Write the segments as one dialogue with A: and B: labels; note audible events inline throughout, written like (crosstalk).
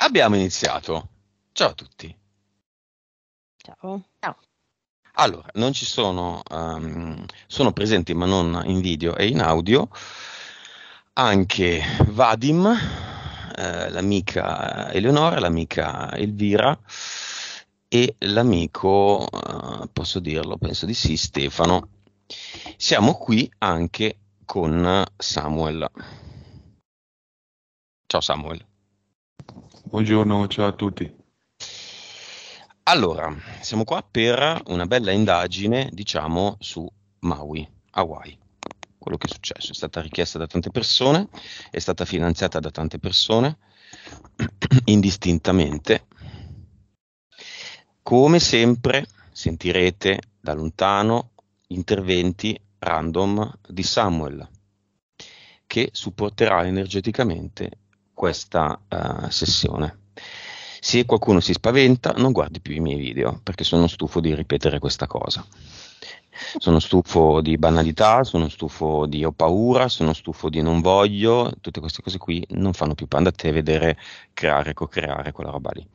A: Abbiamo iniziato. Ciao a tutti.
B: Ciao. Ciao.
A: Allora,
C: non ci sono, um, sono presenti ma non in video e in audio anche Vadim, eh, l'amica Eleonora, l'amica Elvira e l'amico, eh, posso dirlo, penso di sì, Stefano. Siamo qui anche con Samuel. Ciao Samuel. Buongiorno, ciao a tutti. Allora, siamo qua per una bella indagine, diciamo, su Maui, Hawaii. Quello che è successo è stata richiesta da tante persone, è stata finanziata da tante persone, (clears throat) indistintamente. Come sempre sentirete da lontano interventi random di Samuel, che supporterà energeticamente questa uh, sessione. Se qualcuno si spaventa, non guardi più i miei video, perché sono stufo di ripetere questa cosa. Sono stufo di banalità, sono stufo di ho paura, sono stufo di non voglio, tutte queste cose qui non fanno più panda, andate a vedere creare, co-creare, quella roba lì.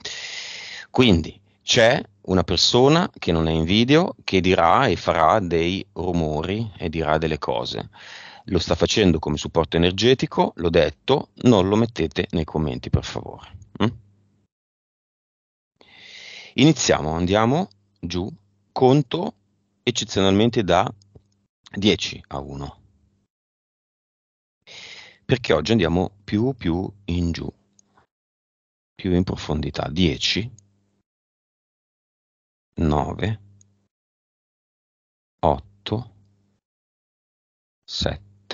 C: Quindi c'è una persona che non è in video che dirà e farà dei rumori e dirà delle cose lo sta facendo come supporto energetico, l'ho detto, non lo mettete nei commenti per favore. Mm? Iniziamo, andiamo giù, conto eccezionalmente da 10 a 1.
A: Perché oggi andiamo più più in giù, più in profondità, 10, 9, 8, 7. 7, 6, 5,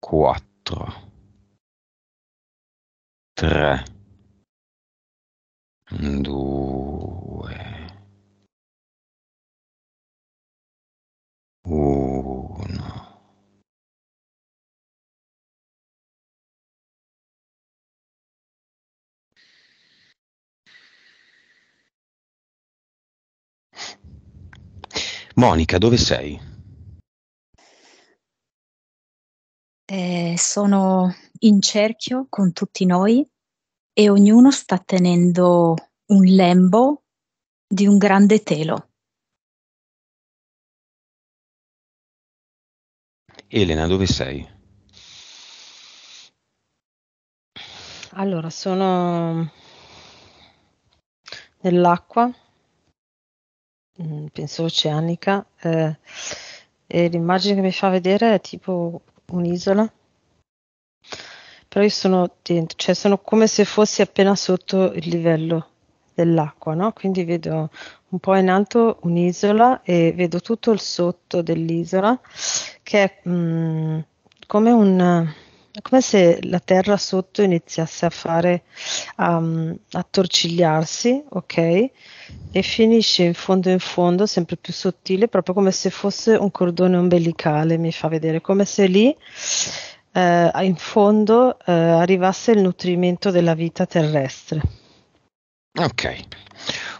A: 4, 3, 2, Monica, dove sei?
D: Eh, sono in
E: cerchio con tutti noi e ognuno sta tenendo un lembo
A: di un grande telo. Elena, dove sei?
D: Allora, sono
B: nell'acqua Mm, penso oceanica, eh, e l'immagine che mi fa vedere è tipo un'isola. Però io sono dentro, cioè sono come se fossi appena sotto il livello dell'acqua, no? Quindi vedo un po' in alto un'isola e vedo tutto il sotto dell'isola che è mh, mm, come un come se la terra sotto iniziasse a fare um, a torcigliarsi, ok? E finisce in fondo in fondo, sempre più sottile, proprio come se fosse un cordone ombelicale, mi fa vedere, come se lì eh, in fondo eh, arrivasse il nutrimento della vita terrestre. Ok,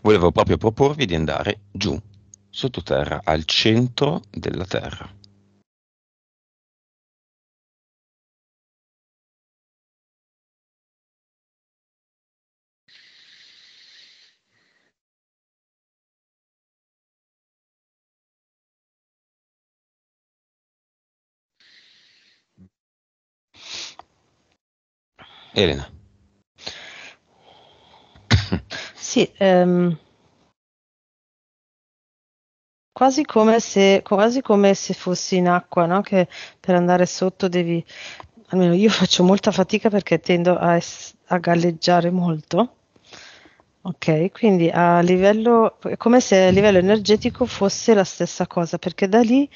A: volevo proprio proporvi di andare giù, sottoterra, al centro della terra. Elena.
D: (laughs) Sì, ehm, quasi, come se, quasi come
B: se fossi in acqua, no? che per andare sotto devi, almeno io faccio molta fatica perché tendo a, a galleggiare molto. Ok, quindi a livello, è come se a livello energetico fosse la stessa cosa, perché da lì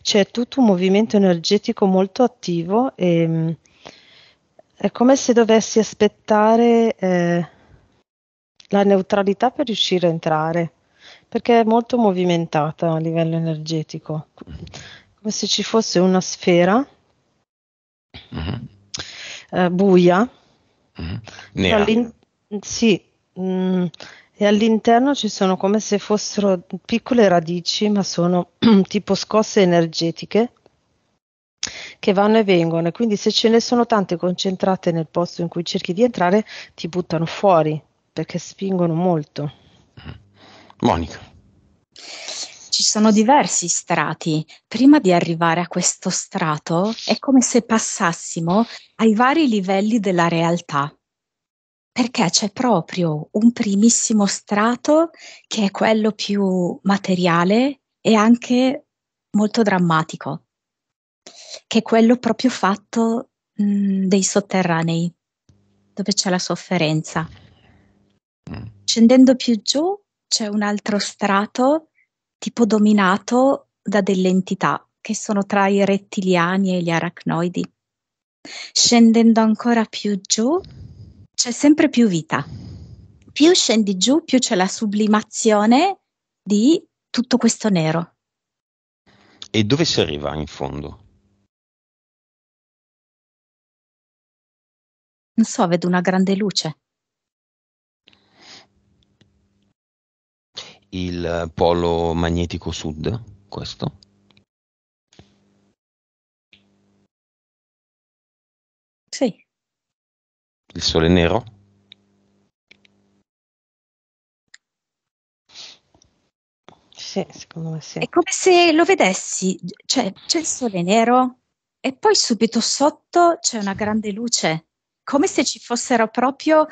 B: c'è tutto un movimento energetico molto attivo e è come se dovessi aspettare eh, la neutralità per riuscire a entrare, perché è molto movimentata a livello energetico, come se ci fosse una sfera uh-huh. eh, buia.
F: Uh-huh. Nera.
B: Sì, mh, mm, e all'interno ci sono come se fossero piccole radici, ma sono (clears throat) tipo scosse energetiche che vanno e vengono e quindi se ce ne sono tante concentrate nel posto in cui cerchi di entrare ti buttano fuori perché spingono molto. Mm. Monica. Ci sono diversi strati.
E: Prima di arrivare a questo strato è come se passassimo ai vari livelli della realtà perché c'è proprio un primissimo strato che è quello più materiale e anche molto drammatico, che è quello proprio fatto mh, dei sotterranei, dove c'è la sofferenza. Mm. Scendendo più giù c'è un altro strato tipo dominato da delle entità che sono tra i rettiliani e gli aracnoidi. Scendendo ancora più giù c'è sempre più vita. Più scendi giù, più c'è la
A: sublimazione di tutto questo nero. E dove si arriva in fondo? Non so, vedo una grande luce. Il polo magnetico sud, questo. Sì. Il sole nero? Sì, secondo me sì. È come se lo vedessi,
E: cioè c'è il sole nero e poi subito sotto c'è una grande luce come se ci fossero proprio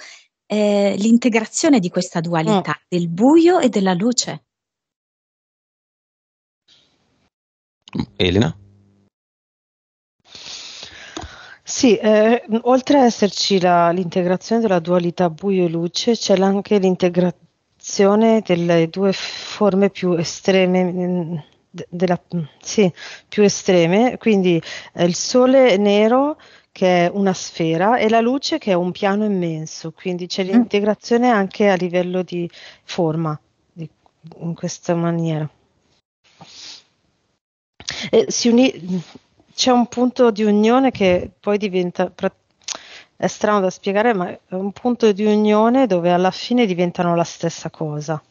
E: eh, l'integrazione di questa dualità, mm. del
A: buio e della luce. Mm, Elena?
B: Sì, eh, oltre ad esserci la, l'integrazione della dualità buio e luce, c'è anche l'integrazione delle due forme più estreme, mm, della, mm, sì, più estreme quindi eh, il sole nero che è una sfera e la luce che è un piano immenso, quindi c'è mm. l'integrazione anche a livello di forma di, in questa maniera. Uni, c'è un punto di unione che poi diventa, è strano da spiegare, ma è un punto di unione dove alla fine diventano la stessa cosa,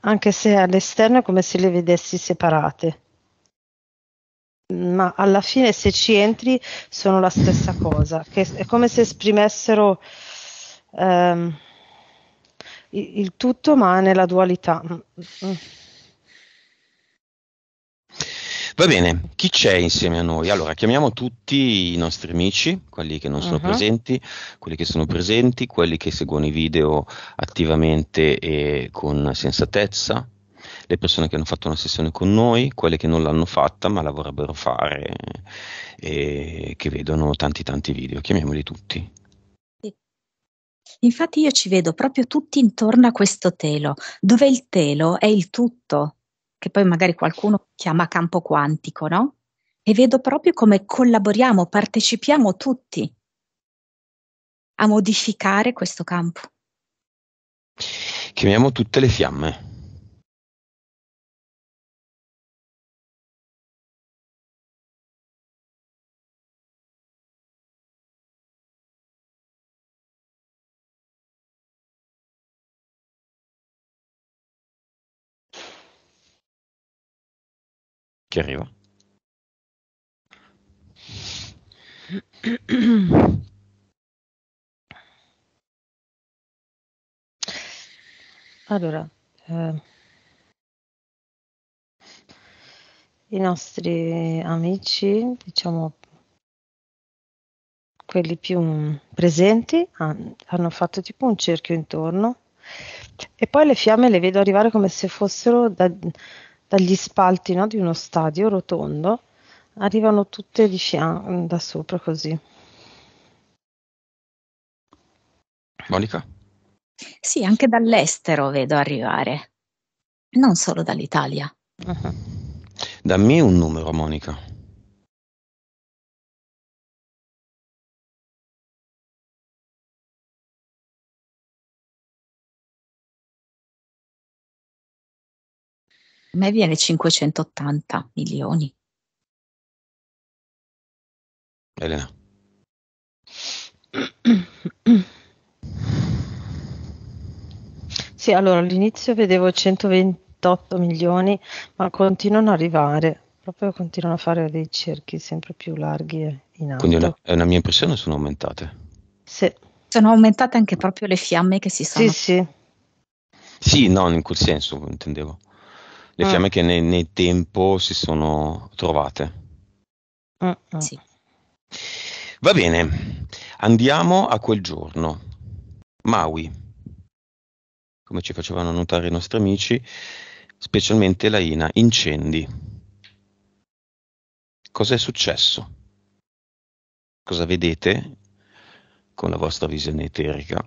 B: anche se all'esterno è come se le vedessi separate ma alla fine se ci entri sono la stessa cosa, che è come se esprimessero ehm, il, il, tutto ma nella dualità. Mm, mm.
C: Va bene, chi c'è insieme a noi? Allora, chiamiamo tutti i nostri amici, quelli che non sono uh-huh. presenti, quelli che sono presenti, quelli che seguono i video attivamente e con sensatezza, le persone che hanno fatto una sessione con noi, quelle che non l'hanno fatta ma la vorrebbero fare e che vedono tanti tanti video, chiamiamoli tutti.
E: Infatti io ci vedo proprio tutti intorno a questo telo, dove il telo è il tutto, che poi magari qualcuno chiama campo quantico, no? E vedo proprio come collaboriamo, partecipiamo tutti
A: a modificare questo campo. Chiamiamo tutte le fiamme. che arriva. (clears throat)
D: Allora, eh, i nostri amici, diciamo quelli
B: più presenti, hanno fatto tipo un cerchio intorno e poi le fiamme le vedo arrivare come se fossero da, dagli spalti no, di uno stadio rotondo, arrivano tutte di fianco da sopra così. Monica? Sì, anche dall'estero
A: vedo arrivare, non solo dall'Italia. Uh-huh. Dammi un numero, Monica. A me viene 580 milioni. Elena.
D: Sì,
B: allora all'inizio vedevo 128 milioni, ma continuano ad arrivare, proprio continuano a fare dei cerchi sempre più larghi in alto. Quindi è
C: una, è una mia impressione sono aumentate?
B: Sì. Sono aumentate anche proprio le fiamme che si sono. Sì, sì.
C: Sì, no, in quel senso intendevo le ah. fiamme che ne, nel tempo si sono trovate.
D: Ah, ah. Sì.
C: Va bene, andiamo a quel giorno. Maui, come ci facevano notare i nostri amici, specialmente la Ina, incendi. Cosa è successo? Cosa vedete
A: con la vostra visione eterica?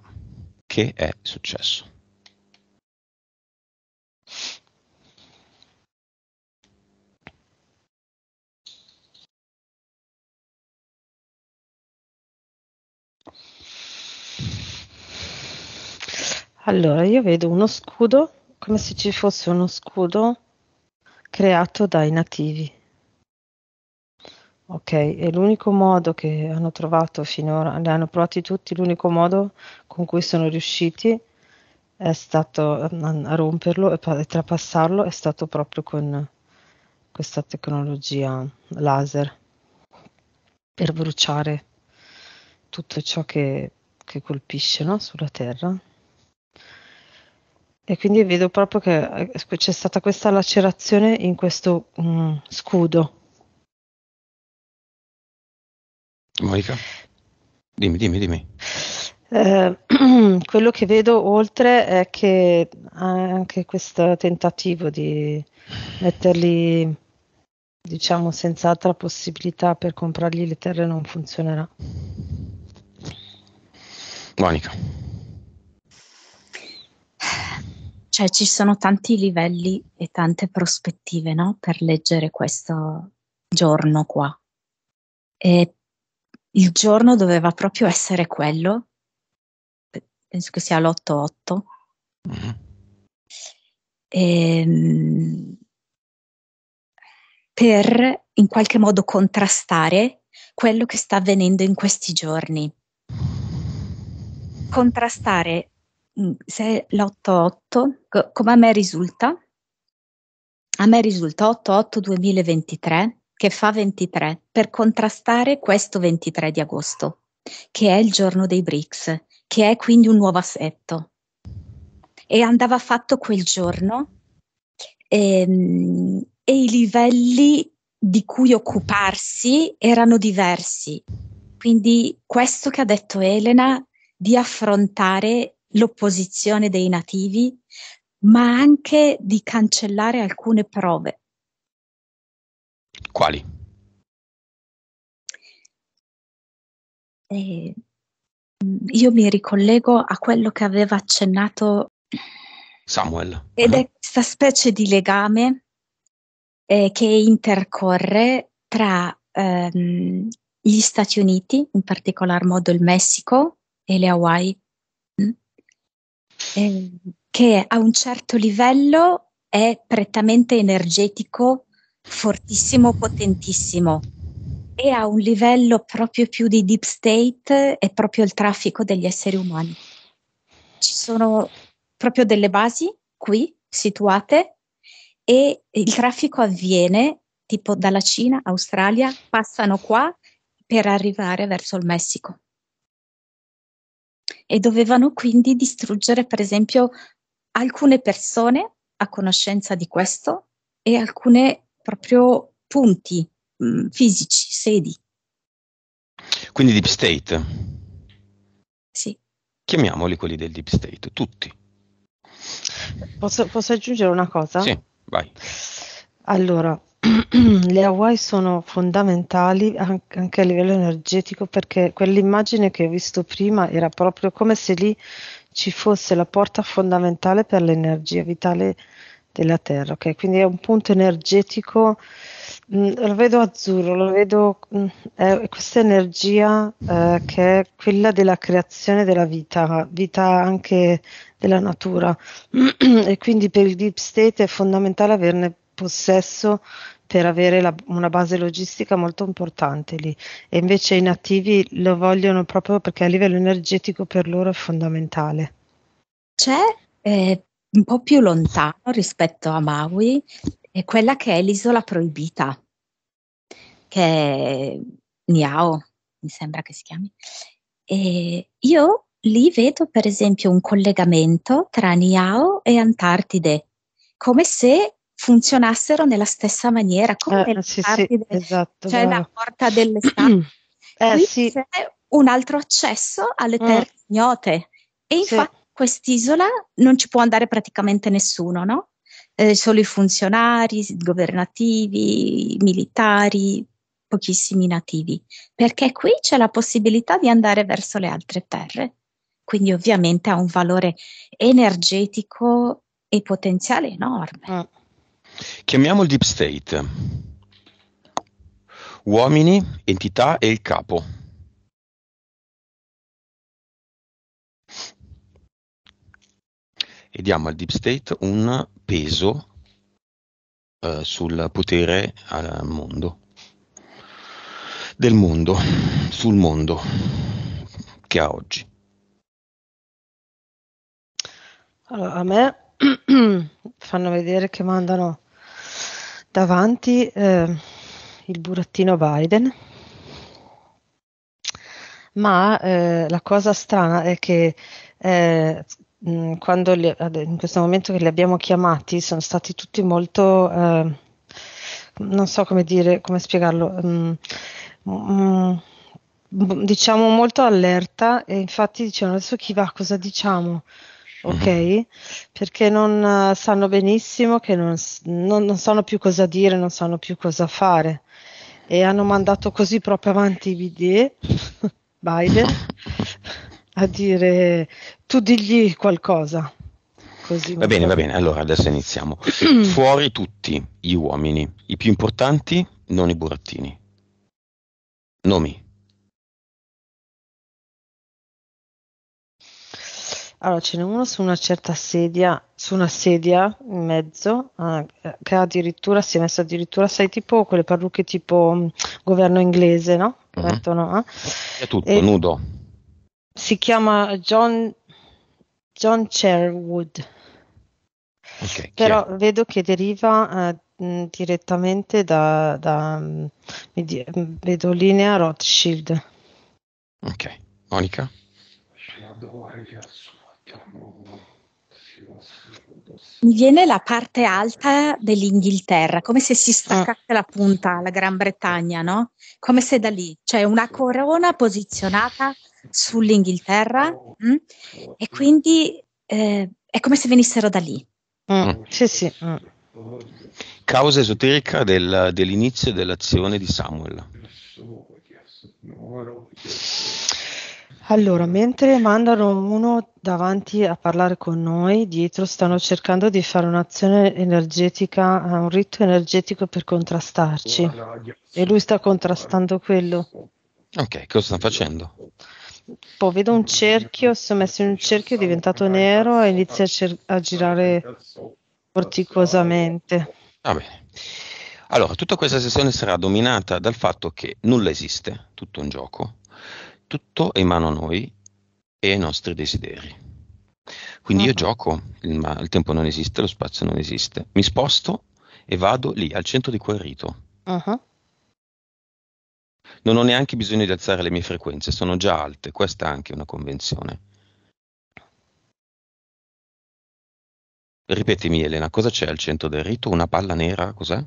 A: Che è successo?
D: Allora, io vedo uno
B: scudo, come se ci fosse uno scudo creato dai nativi. Ok, e l'unico modo che hanno trovato finora, ne hanno provati tutti, l'unico modo con cui sono riusciti è stato mm, a, romperlo e, e trapassarlo è stato proprio con questa tecnologia laser per bruciare tutto ciò che, che colpisce no? sulla Terra.
D: E quindi vedo proprio che eh, c'è stata questa lacerazione in questo mm, scudo.
F: Monica?
C: Dimmi, dimmi, dimmi.
D: Eh, (clears throat) quello che vedo oltre è che
B: anche questo tentativo di metterli, diciamo, senza altra possibilità per comprargli le terre non funzionerà.
C: Monica.
E: Cioè ci sono tanti livelli e tante prospettive no? per leggere questo giorno qua. E il giorno doveva proprio essere quello, penso che sia l'8-8. Mm-hmm. E, ehm, per in qualche modo contrastare quello che sta avvenendo in questi giorni. Contrastare Mm, se l'88, come a me risulta, a me risulta 88 2023 che fa 23 per contrastare questo 23 di agosto, che è il giorno dei BRICS, che è quindi un nuovo assetto. E andava fatto quel giorno ehm, e i livelli di cui occuparsi erano diversi. Quindi questo che ha detto Elena di affrontare l'opposizione dei nativi,
A: ma anche di cancellare alcune prove. Quali? Eh,
E: io mi ricollego a quello che aveva accennato Samuel. Ed è uh-huh. questa specie di legame eh, che intercorre tra ehm, gli Stati Uniti, in particolar modo il Messico e le Hawaii, Ehm, che a un certo livello è prettamente energetico, fortissimo, potentissimo e a un livello proprio più di deep state è proprio il traffico degli esseri umani. Ci sono proprio delle basi qui situate e il traffico avviene tipo dalla Cina, Australia, passano qua per arrivare verso il Messico e dovevano quindi distruggere, per esempio, alcune persone a conoscenza di questo e alcune proprio punti mh, mm, fisici, sedi.
C: Quindi deep state. Sì. Chiamiamoli quelli del deep state, tutti.
B: Posso, posso aggiungere una cosa? Sì, vai. Allora, (clears throat) le Hawaii sono fondamentali anche a livello energetico perché quell'immagine che ho visto prima era proprio come se lì ci fosse la porta fondamentale per l'energia vitale della Terra, ok? Quindi è un punto energetico, mh, mm, lo vedo azzurro, lo vedo mh, mm, è questa energia eh, che è quella della creazione della vita, vita anche della natura (clears throat) e quindi per il deep state è fondamentale averne possesso per avere la, una base logistica molto importante lì e invece i nativi lo vogliono proprio perché a livello energetico per loro è fondamentale. C'è eh, un
E: po' più lontano rispetto a Maui quella che è l'isola proibita, che è Niao, mi sembra che si chiami. E io lì vedo per esempio un collegamento tra Niao e Antartide, come se funzionassero nella stessa maniera, come eh, sì, sì, del, esatto, cioè bravo. la porta delle stampe. (clears throat) eh, sì. c'è un altro accesso alle mm. terre mm. ignote e infatti sì. quest'isola non ci può andare praticamente nessuno, no? Eh, solo i funzionari, i governativi, i militari, pochissimi nativi, perché qui c'è la possibilità di andare verso le altre terre. Quindi ovviamente ha un valore energetico e potenziale enorme. Mm.
C: Chiamiamo il deep state.
A: Uomini, entità e il capo. E diamo al deep
C: state un peso eh, sul potere al mondo. Del mondo, sul mondo che ha oggi.
B: Allora, a me (clears throat) fanno vedere che mandano davanti eh, il burattino Biden, ma eh, la cosa strana è che eh, quando li, in questo momento che li abbiamo chiamati sono stati tutti molto, eh, non so come dire, come spiegarlo, um, um, diciamo molto allerta e infatti dicevano adesso chi va, cosa diciamo? ok? Mm-hmm. Perché non eh, sanno benissimo che non, non, non, sanno più cosa dire, non sanno più cosa fare e hanno mandato così proprio avanti i BD, (laughs) Biden, (laughs) a dire tu digli qualcosa. Così va bene,
C: va bene, allora adesso iniziamo. (clears throat) Fuori tutti gli uomini, i più importanti
A: non i burattini. Nomi.
D: Allora, ce n'è uno su una certa sedia, su
B: una sedia in mezzo, eh, che addirittura si è messo addirittura, sai, tipo quelle parrucche tipo mh, mm, governo inglese, no? Uh-huh. Mhm. Mettono, eh?
C: È tutto e nudo.
B: Si chiama John, John Sherwood. Okay, Però chiaro. vedo che deriva eh, mh, mm, direttamente da, da mh, mm, vedo linea Rothschild. Ok,
E: Monica? Adoro, mi viene la parte alta dell'Inghilterra, come se si staccasse la punta alla Gran Bretagna, no? Come se da lì c'è cioè una corona posizionata sull'Inghilterra mh? Mm? e quindi eh, è come se venissero da lì.
B: Mm, sì, sì. Mm.
C: Causa esoterica del, dell'inizio dell'azione di Samuel.
B: Allora, mentre mandano uno davanti a parlare con noi, dietro stanno cercando di fare un'azione energetica, eh, un rito energetico per contrastarci. E lui sta contrastando quello.
C: Ok, cosa stanno facendo?
B: Poi vedo un cerchio, si è messo in un cerchio, è diventato nero e inizia a, cer- a girare porticosamente.
C: Va bene. Allora, tutta questa sessione sarà dominata dal fatto che nulla esiste, tutto un gioco tutto è in mano a noi e ai nostri desideri. Quindi uh-huh. io ah. gioco, il, ma- il, tempo non esiste, lo spazio non esiste. Mi sposto e vado lì, al centro di quel rito.
F: Uh-huh.
A: Non ho neanche bisogno di alzare le mie frequenze, sono già alte, questa è anche una convenzione.
C: Ripetimi Elena, cosa c'è al centro del rito? Una palla nera, cos'è?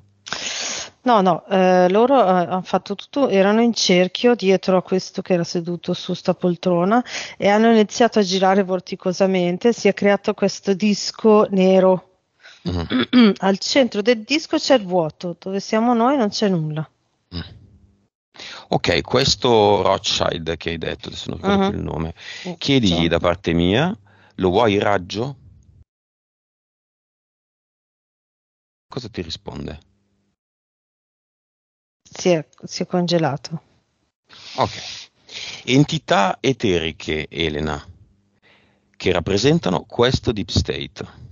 D: No, no, eh,
B: loro eh, hanno fatto tutto, erano in cerchio dietro a questo che era seduto su sta poltrona e hanno iniziato a girare vorticosamente, si è creato questo disco nero. Mm. (clears throat) Al centro del disco c'è il vuoto, dove siamo noi non c'è nulla. Mm.
C: Ok, questo Rothschild che hai detto, adesso non ricordo uh-huh. più
A: il nome, oh, chiedigli da parte mia, lo vuoi raggio? Cosa ti risponde?
D: Si è, si è congelato.
A: Ok. Entità
C: eteriche, Elena, che rappresentano questo deep state.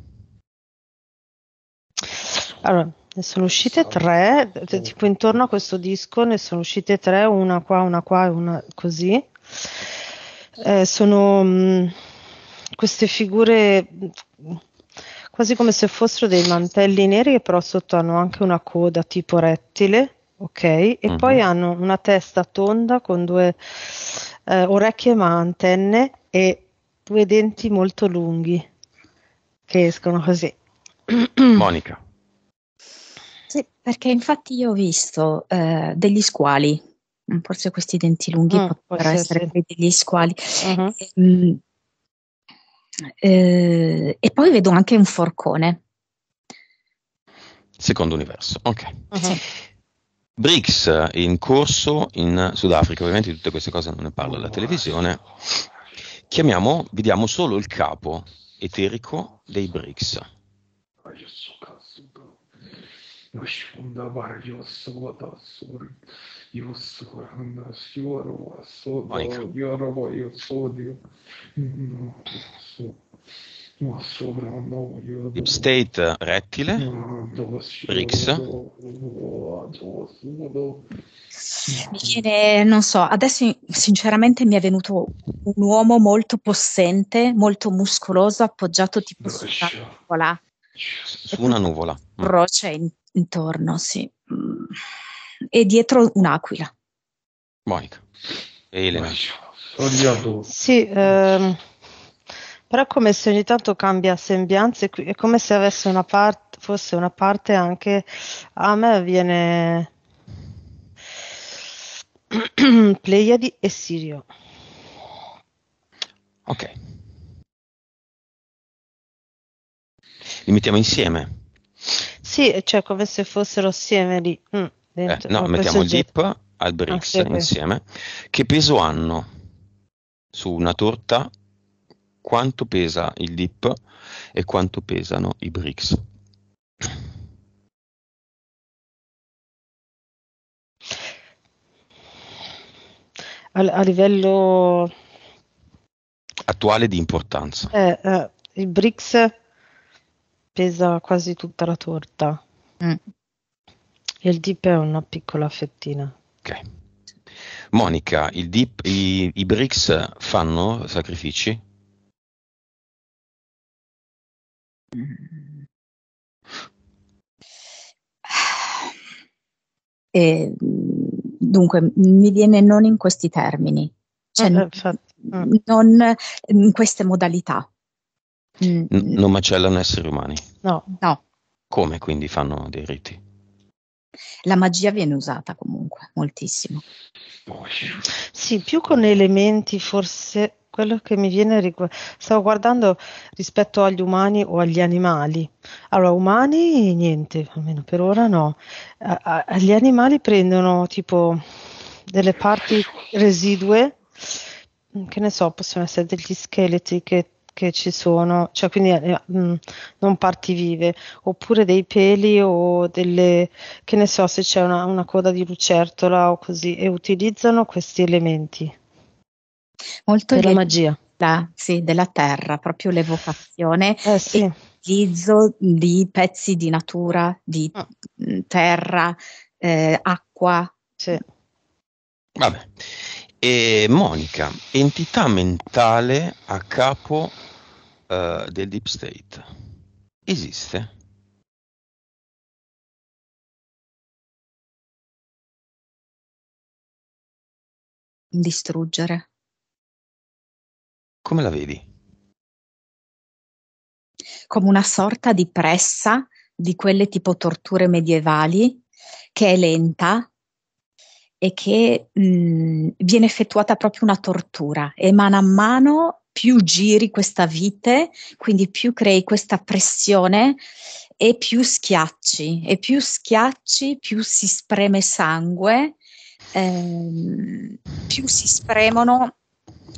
B: Allora, ne sono uscite tre, tipo intorno a questo disco ne sono uscite tre, una qua, una qua e una così. Eh, sono mh, mm, queste figure quasi come se fossero dei mantelli neri che però sotto hanno anche una coda tipo rettile ok? E uh-huh. poi hanno una testa tonda con due eh, orecchie ma antenne e due denti molto lunghi che escono così.
C: (clears throat) Monica.
B: Sì, perché infatti io ho visto
E: eh, degli squali, forse questi denti lunghi mm, potrebbero essere sì. degli squali. Uh-huh. E, mh, mm, eh, e poi vedo anche un forcone.
C: Secondo universo, ok. Uh-huh. BRICS in corso in Sudafrica, ovviamente di tutte queste cose non ne parlo la televisione. Chiamiamo, vi solo il capo eterico dei BRICS. Monica. Ma soprannome. Deep State eh, Rettile. Brix
E: Mi chiede, non so, adesso sinceramente mi è venuto un uomo molto possente, molto muscoloso, appoggiato tipo su una nuvola.
C: Su una nuvola.
E: Mm. Roccia in, intorno, sì. Mm.
B: E dietro un'aquila.
C: Monica. E Elena.
B: Sì, ehm... Però è come se ogni tanto cambia sembianze, è come se avesse una parte, fosse una parte anche a me viene
D: (clears throat) Pleiadi e Sirio. Ok.
C: Li mettiamo insieme?
D: Sì, cioè come se fossero assieme lì. Mm, eh, no,
C: mettiamo il dip al Brix ah, sì, insieme. Okay. Che peso hanno su una torta quanto pesa il DIP e quanto pesano i
A: BRICS.
B: A, livello
C: attuale di importanza.
B: Eh, eh, il BRICS pesa quasi tutta la torta mm. e il DIP è una piccola
D: fettina.
C: Ok. Monica, DIP, i, i BRICS
A: fanno sacrifici? E,
E: dunque, mi viene non in questi termini, cioè eh, mm. non in queste modalità. Mm.
C: N- non macellano esseri umani?
B: No. no.
C: Come quindi fanno dei riti?
B: La magia viene usata comunque moltissimo. Sì, più con elementi forse quello che mi viene rigu- stavo guardando rispetto agli umani o agli animali. Allora, umani niente, almeno per ora no. A- a- gli animali prendono tipo delle parti residue, che ne so, possono essere degli scheletri che, che ci sono, cioè quindi mh, eh, mm, non parti vive, oppure dei peli o delle, che ne so, se c'è una, una coda di lucertola o così, e utilizzano questi elementi Molto della magia. Da, sì, della terra, proprio l'evocazione. Eh, sì. L'utilizzo
E: di pezzi di natura, di ah. terra, eh, acqua.
B: Sì.
C: Vabbè. E Monica, entità
A: mentale a capo uh, del Deep State, esiste? Distruggere. Come la vedi? Come una sorta di
E: pressa di quelle tipo torture medievali che è lenta e che mh, mm, viene effettuata proprio una tortura e mano a mano più giri questa vite, quindi più crei questa pressione e più schiacci e più schiacci, più si spreme sangue, ehm, più si spremono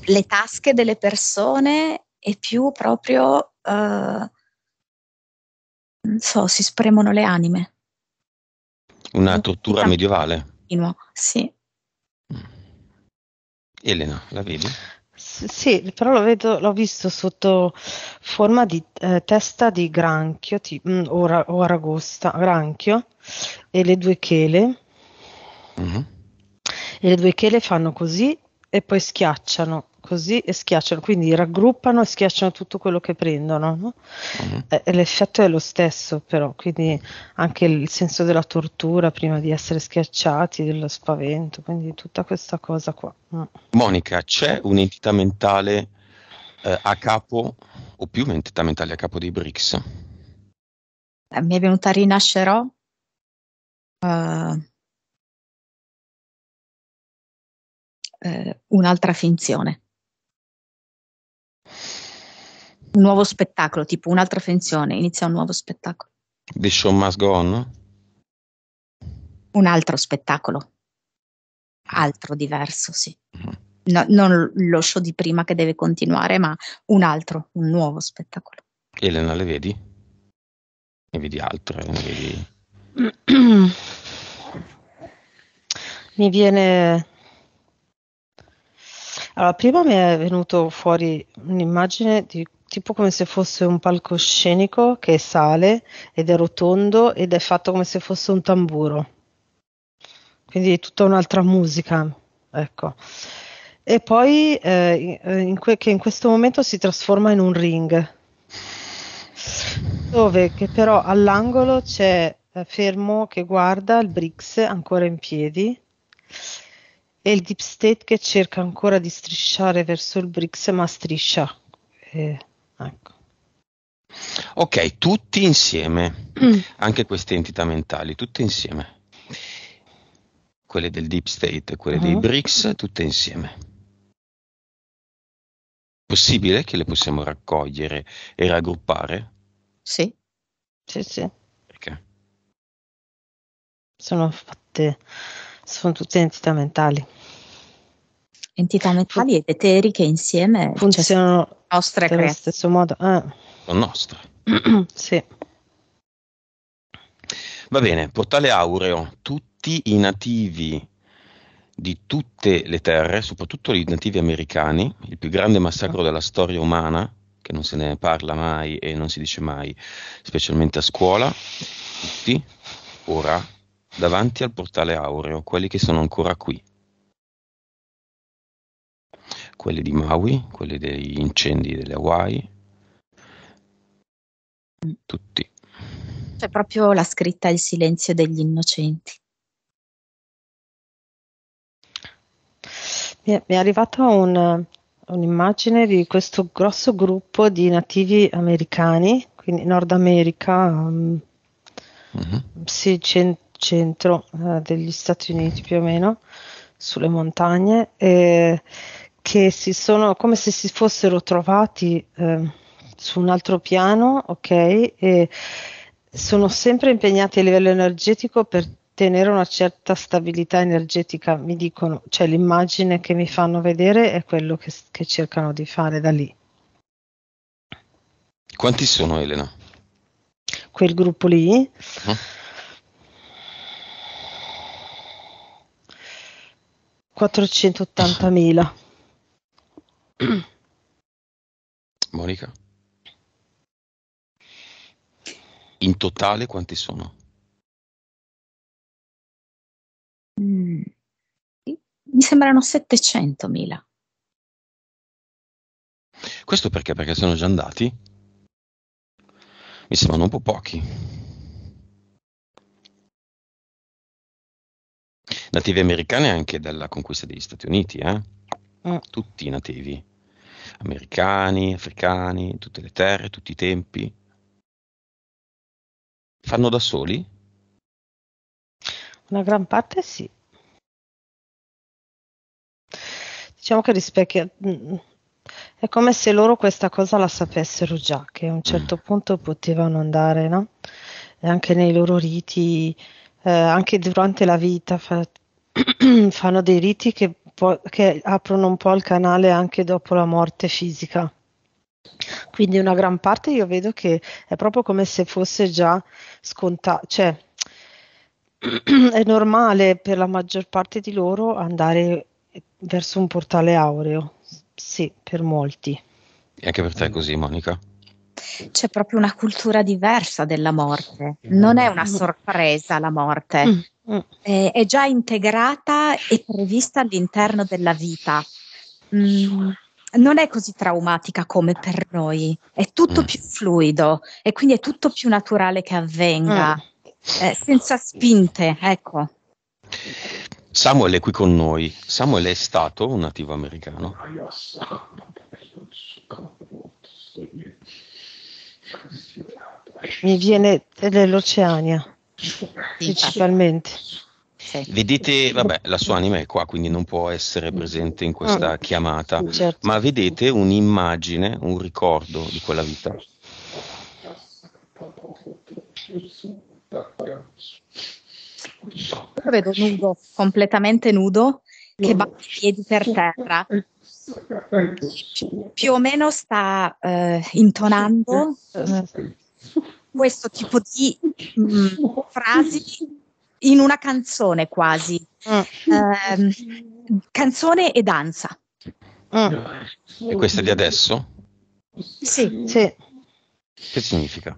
E: le tasche delle persone e più proprio, eh, non so, si spremono le anime.
C: Una tortura Una... Diciamo
B: medievale. Sì. Mm.
C: Elena, la vedi?
B: Sì, però lo vedo, l'ho visto sotto forma di eh, testa di granchio tipo, mm, o, o, aragosta, granchio e le due chele. Uh-huh. E le due chele fanno così e poi schiacciano così e schiacciano, quindi raggruppano e schiacciano tutto quello che prendono. No? Mm-hmm. Eh, l'effetto è lo stesso, però, quindi anche il senso della tortura prima di essere schiacciati, dello spavento, quindi tutta questa cosa qua. Mm.
C: Monica, c'è un'entità mentale eh, a capo o più un'entità mentale a capo dei BRICS?
A: Eh, mi è venuta rinascerò. Uh, un'altra finzione. un nuovo spettacolo, tipo un'altra finzione, inizia un
E: nuovo spettacolo.
C: The Show Must Go On?
E: Un altro spettacolo, altro diverso, sì. Mm-hmm. No, non lo show di prima che deve continuare, ma un altro, un nuovo spettacolo.
C: Elena, le vedi? Ne vedi altro? Eh, ne, vedi...
B: (clears throat) mi viene. Allora, prima mi è venuto fuori un'immagine di tipo come se fosse un palcoscenico che sale ed è rotondo ed è fatto come se fosse un tamburo. Quindi è tutta un'altra musica, ecco. E poi eh, in que- che in questo momento si trasforma in un ring, dove che però all'angolo c'è eh, Fermo che guarda il Brix ancora in piedi e il Deep State che cerca ancora di strisciare verso il Brix ma striscia. Eh Ecco.
C: Ok, tutti insieme, mm. anche queste entità mentali, tutte insieme. Quelle del deep state quelle uh-huh. dei mm. BRICS, tutte insieme. Possibile che le possiamo raccogliere e raggruppare?
D: Sì, sì, sì. Perché? Sono fatte, sono tutte entità mentali entità metalli ed eteriche insieme
B: funzionano cioè, nostre nello stesso modo. Ah. Eh. Sono (clears throat) sì.
C: Va bene, portale aureo, tutti i nativi di tutte le terre, soprattutto i nativi americani, il più grande massacro della storia umana, che non se ne parla mai e non si dice mai, specialmente a scuola, tutti ora davanti al portale aureo, quelli che sono ancora qui quelle di Maui, quelle degli incendi delle Hawaii,
E: tutti. C'è proprio la scritta Il silenzio degli innocenti.
B: Mi è arrivata un, un'immagine di questo grosso gruppo di nativi americani, quindi Nord America, um, uh-huh. sì, cent- centro uh, degli Stati Uniti più o meno, sulle montagne, e, che si sono come se si fossero trovati eh, su un altro piano, ok? E sono sempre impegnati a livello energetico per tenere una certa stabilità energetica, mi dicono, cioè l'immagine che mi fanno vedere è quello che, che cercano di fare da lì.
C: Quanti sono Elena?
B: Quel gruppo lì? Mm.
C: uh
D: 480.000.
C: (clears throat)
A: Monica? In totale quanti sono? Mm. mi sembrano 700.000. Questo perché? Perché sono già andati? Mi sembrano un po' pochi.
C: Nativi americani anche dalla conquista degli Stati Uniti, eh? Mm. tutti i nativi, americani, africani, tutte le terre, tutti i tempi.
A: Fanno da soli?
D: Una gran parte sì. Diciamo che rispecchia... Mm,
B: è come se loro questa cosa la sapessero già, che a un certo mm. punto potevano andare, no? E anche nei loro riti, eh, anche durante la vita, fa... (clears throat) fanno dei riti che po', che aprono un po' il canale anche dopo la morte fisica. Quindi una gran parte io vedo che è proprio come se fosse già scontata, cioè (clears throat) è normale per la maggior parte di loro andare verso un portale aureo, sì, per molti.
C: E anche per te è così, Monica?
B: C'è proprio una cultura diversa
E: della morte, mm. non è una sorpresa la morte, mm mm. è, eh, è, già integrata e prevista all'interno della vita. Mm, non è così traumatica come per noi, è tutto mm. più fluido e quindi è tutto più naturale che avvenga, mm. eh, senza spinte, ecco.
C: Samuel è qui con noi. Samuel è stato un nativo americano.
B: Mi viene dell'Oceania principalmente. Ah,
C: sì. Vedete, vabbè, la sua anima è qua, quindi non può essere presente in questa mm. chiamata, certo. ma vedete un'immagine, un ricordo di quella vita.
D: Lo vedo nudo,
E: completamente nudo, che batte i piedi per terra. Più o meno sta eh, intonando. Eh, questo tipo di mh, mm, frasi in una canzone quasi, mm. eh, canzone e danza. Mm. E
C: questa di adesso?
D: Sì. sì.
C: Che significa?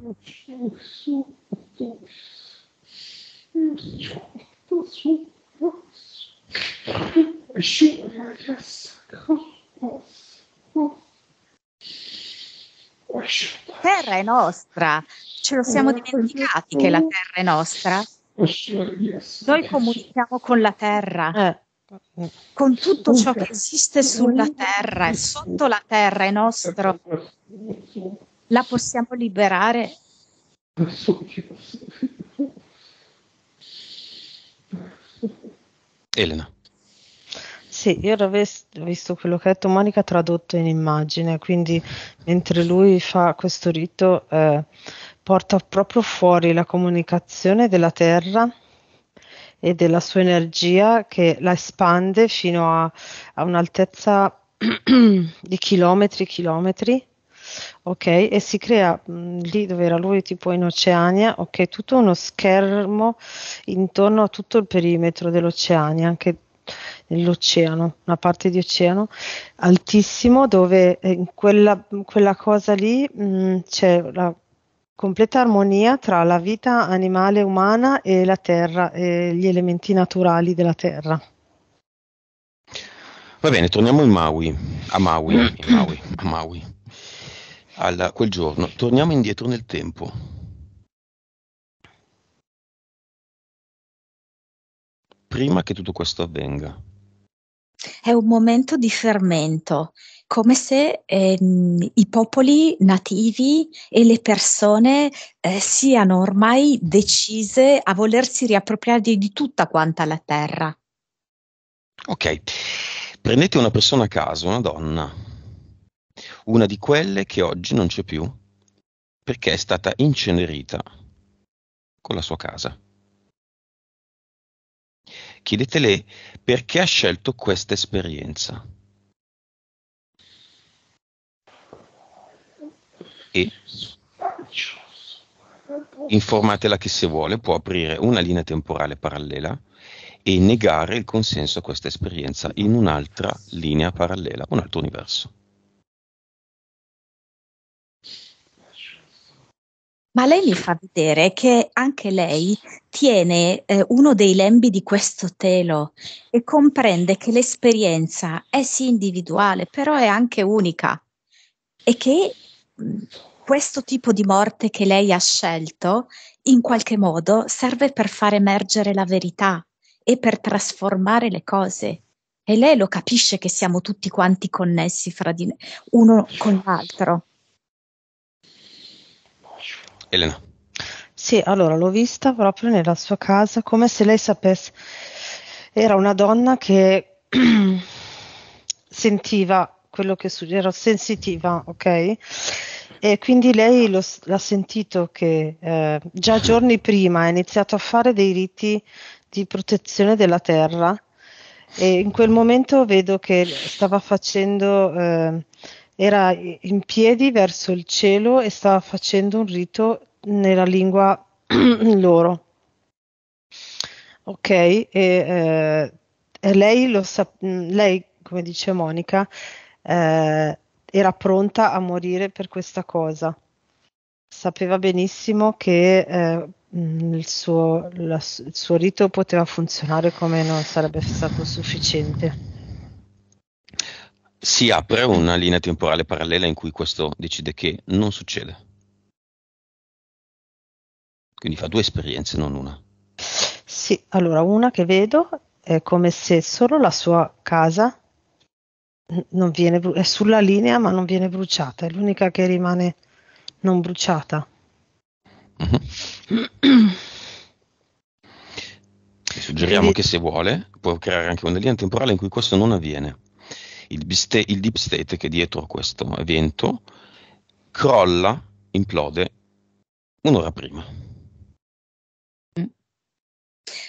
E: Terra è nostra, ce lo siamo dimenticati che la terra è nostra. Noi comunichiamo con la terra, eh. con tutto ciò che esiste sulla terra e sotto la terra è nostro. La possiamo liberare.
C: Elena.
B: Sì, io ho visto quello che ha detto Monica tradotto in immagine, quindi mentre lui fa questo rito eh, porta proprio fuori la comunicazione della terra e della sua energia che la espande fino a, a un'altezza (clears throat) di chilometri, chilometri, ok? E si crea mh, mm, lì dove era lui, tipo in Oceania, ok? Tutto uno schermo intorno a tutto il perimetro dell'Oceania, anche nell'oceano, una parte di oceano altissimo dove eh, in quella, quella cosa lì mh, mm, c'è la completa armonia tra la vita animale umana e la terra e gli elementi naturali della terra.
C: Va bene, torniamo in Maui, a Maui, in
B: Maui,
A: a Maui. Alla, quel giorno, torniamo indietro nel tempo. Prima che tutto questo avvenga. È un momento di fermento come se
E: ehm, i popoli nativi e le persone eh, siano ormai decise a volersi riappropriare di, tutta quanta la terra.
C: Ok, prendete una persona a caso, una donna, una di quelle che oggi non c'è più perché è stata incenerita con la sua casa. Chiedetele perché ha scelto questa esperienza e informatela che se vuole può aprire una linea temporale parallela e negare il consenso a questa esperienza in un'altra linea parallela, un altro universo.
E: Ma lei mi fa vedere che anche lei tiene eh, uno dei lembi di questo telo e comprende che l'esperienza è sì individuale, però è anche unica e che questo tipo di morte che lei ha scelto in qualche modo serve per far emergere la verità e per trasformare le cose. E lei lo capisce che siamo tutti quanti connessi fra di noi,
B: uno con l'altro. Elena. Sì, allora l'ho vista proprio nella sua casa, come se lei sapesse. Era una donna che (clears throat) sentiva quello che succede, ero sensitiva, ok? E quindi lei lo, l'ha sentito che eh, già giorni prima ha iniziato a fare dei riti di protezione della terra e in quel momento vedo che stava facendo, eh, era in piedi verso il cielo e stava facendo un rito nella lingua (clears throat) loro. Ok, e, eh, lei, lo sa- lei, come dice Monica, eh, era pronta a morire per questa cosa. Sapeva benissimo che eh, mm, il, suo, la, il suo rito poteva funzionare come non sarebbe
D: stato sufficiente.
C: Si apre una linea temporale parallela in cui questo decide che non succede. Quindi fa due esperienze, non una.
B: Sì, allora una che vedo è come se solo la sua casa non viene bru- è sulla linea ma non viene bruciata, è l'unica che rimane non bruciata.
C: Mm-hmm. suggeriamo Quindi... che se vuole può creare anche una linea temporale in cui questo non avviene. Il, biste- il deep state che è dietro a questo evento crolla, implode un'ora prima.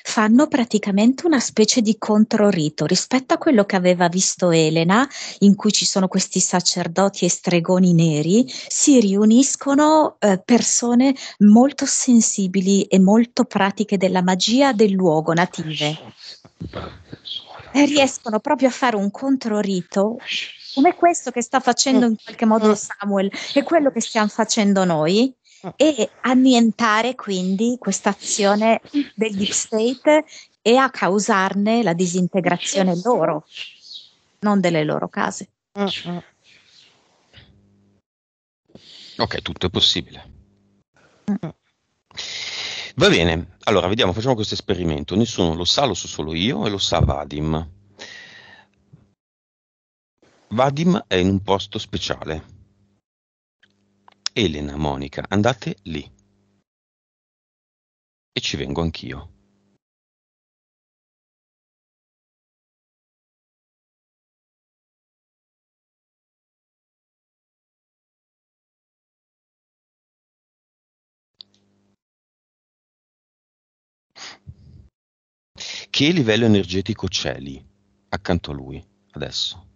E: Fanno praticamente una specie di controrito rispetto a quello che aveva visto Elena, in cui ci sono questi sacerdoti e stregoni neri, si riuniscono eh, persone molto sensibili e molto pratiche della magia del luogo native. E riescono proprio a fare un controrito come questo che sta facendo in qualche modo mm. Samuel e quello che stiamo facendo noi Ah. e annientare quindi questa azione del deep state e a causarne la disintegrazione loro, non delle loro case. Ah, ah.
C: Ok, tutto è possibile. Mm. Va bene, allora vediamo, facciamo questo esperimento. Nessuno lo sa, lo so solo io e lo sa Vadim. Vadim è in un posto
A: speciale Elena, Monica, andate lì. E ci vengo anch'io. Che livello energetico c'è lì, accanto a lui, adesso?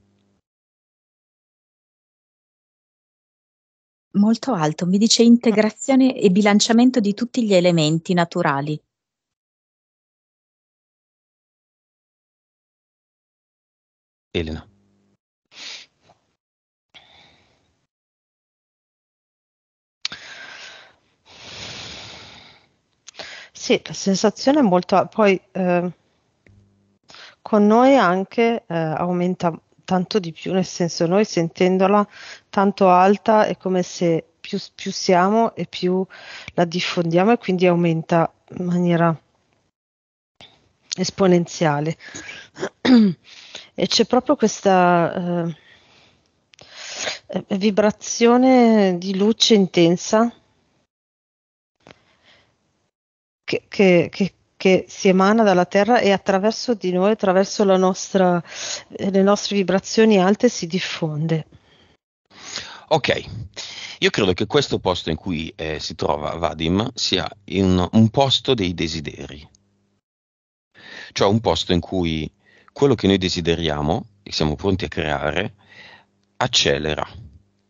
A: Molto alto, mi dice integrazione e bilanciamento di tutti gli elementi naturali. Elena.
D: Sì, la sensazione è molto... poi eh,
B: con noi anche eh, aumenta tanto di più, nel senso noi sentendola tanto alta è come se più, più siamo e più la diffondiamo e quindi aumenta in maniera esponenziale. (clears throat) e c'è proprio questa eh, vibrazione di luce intensa che, che, che che si emana dalla Terra e attraverso di noi, attraverso nostra, eh, le nostre vibrazioni alte si diffonde.
C: Ok, io credo che questo posto in cui eh, si trova Vadim sia un, un posto dei desideri, cioè un posto in cui quello che noi desideriamo e siamo pronti a creare accelera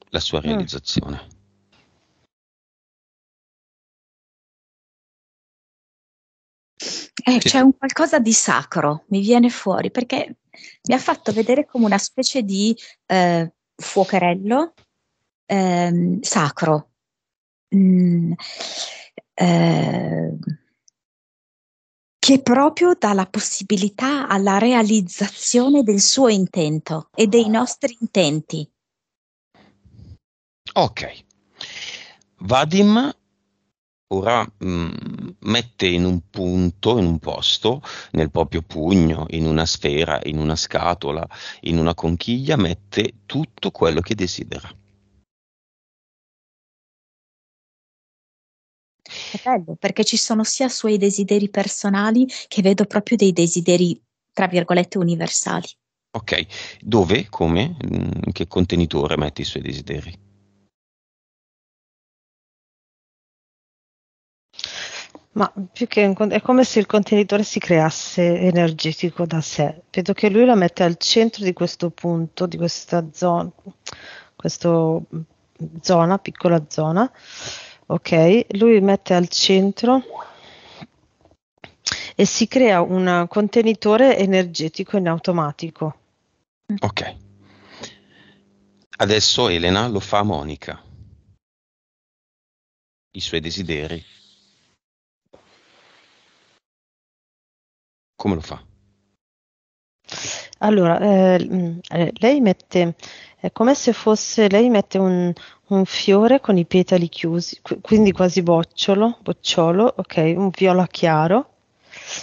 A: la sua mm. realizzazione. Mm. Eh, C'è un qualcosa di sacro, mi viene
E: fuori, perché mi ha fatto vedere come una specie di eh, fuocherello ehm, sacro. Mm, eh, che proprio dà la possibilità alla realizzazione del suo intento e dei nostri intenti.
C: Ok. Vadim ora mh, mm, mette in un punto, in un posto, nel proprio pugno, in una sfera, in una scatola, in una conchiglia, mette tutto quello che desidera.
E: È bello perché ci sono sia suoi desideri personali che vedo proprio dei desideri, tra
A: virgolette, universali. Ok, dove, come, in mm, che contenitore mette i suoi desideri?
D: Ma più che è come se il contenitore si creasse energetico da
B: sé. Vedo che lui la mette al centro di questo punto, di questa zona, questa zona, piccola zona. Ok, lui mette al centro e si crea un contenitore energetico in automatico. Ok.
C: Adesso Elena lo fa a Monica. I suoi desideri come lo fa?
D: Allora, eh, eh, lei mette, è come se fosse,
B: lei mette un, un, fiore con i petali chiusi, quindi quasi bocciolo, bocciolo, ok, un viola chiaro,